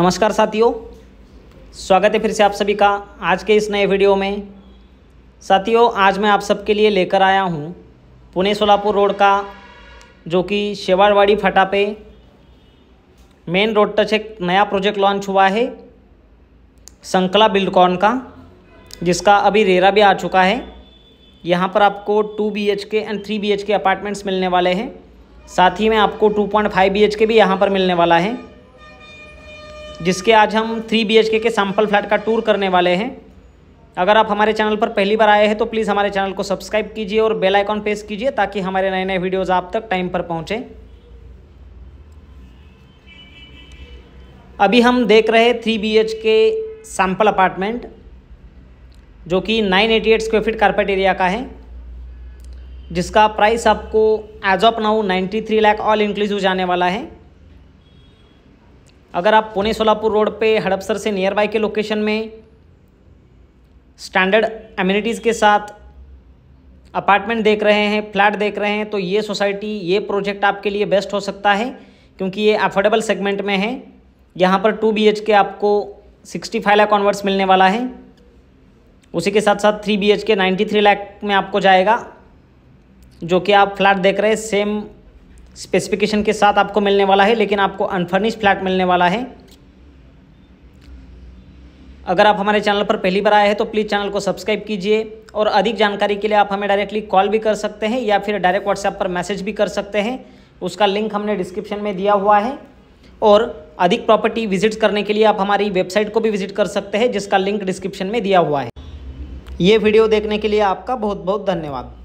नमस्कार साथियों स्वागत है फिर से आप सभी का आज के इस नए वीडियो में साथियों आज मैं आप सबके लिए लेकर आया हूँ पुणे सोलापुर रोड का जो कि शेवाड़वाड़ी फटा पे मेन रोड टच एक नया प्रोजेक्ट लॉन्च हुआ है संकला बिल्डकॉन का जिसका अभी रेरा भी आ चुका है यहाँ पर आपको two B H K and three B H K apartments मिलने वाले हैं साथ ही में आपको two point five B H K भी यहाँ पर मिलने वाला है जिसके आज हम थ्री बी के, के सैम्पल फ्लैट का टूर करने वाले हैं अगर आप हमारे चैनल पर पहली बार आए हैं तो प्लीज़ हमारे चैनल को सब्सक्राइब कीजिए और बेल आइकॉन प्रेस कीजिए ताकि हमारे नए नए वीडियोज़ आप तक टाइम पर पहुँचें अभी हम देख रहे हैं three B K sample apartment जो कि 988 स्क्वायर फीट कारपेट एरिया का है जिसका प्राइस आपको as of now 93 lakh all inclusive जाने वाला है अगर आप पुणे सोलापुर रोड पे हड़पसर से नियर बाई के लोकेशन में स्टैंडर्ड एम्यूनिटीज़ के साथ अपार्टमेंट देख रहे हैं फ्लैट देख रहे हैं तो ये सोसाइटी ये प्रोजेक्ट आपके लिए बेस्ट हो सकता है क्योंकि ये अफोर्डेबल सेगमेंट में है यहाँ पर टू बी के आपको सिक्सटी फाइव लाख ऑनवर्ड्स मिलने वाला है उसी के साथ साथ three B K ninety three में आपको जाएगा जो कि आप फ्लैट देख रहे हैं सेम स्पेसिफिकेशन के साथ आपको मिलने वाला है लेकिन आपको अनफर्निश फ्लैट मिलने वाला है अगर आप हमारे चैनल पर पहली बार आए हैं तो प्लीज़ चैनल को सब्सक्राइब कीजिए और अधिक जानकारी के लिए आप हमें डायरेक्टली कॉल भी कर सकते हैं या फिर डायरेक्ट व्हाट्सएप पर मैसेज भी कर सकते हैं उसका लिंक हमने डिस्क्रिप्शन में दिया हुआ है और अधिक प्रॉपर्टी विजिट करने के लिए आप हमारी वेबसाइट को भी विजिट कर सकते हैं जिसका लिंक डिस्क्रिप्शन में दिया हुआ है ये वीडियो देखने के लिए आपका बहुत बहुत धन्यवाद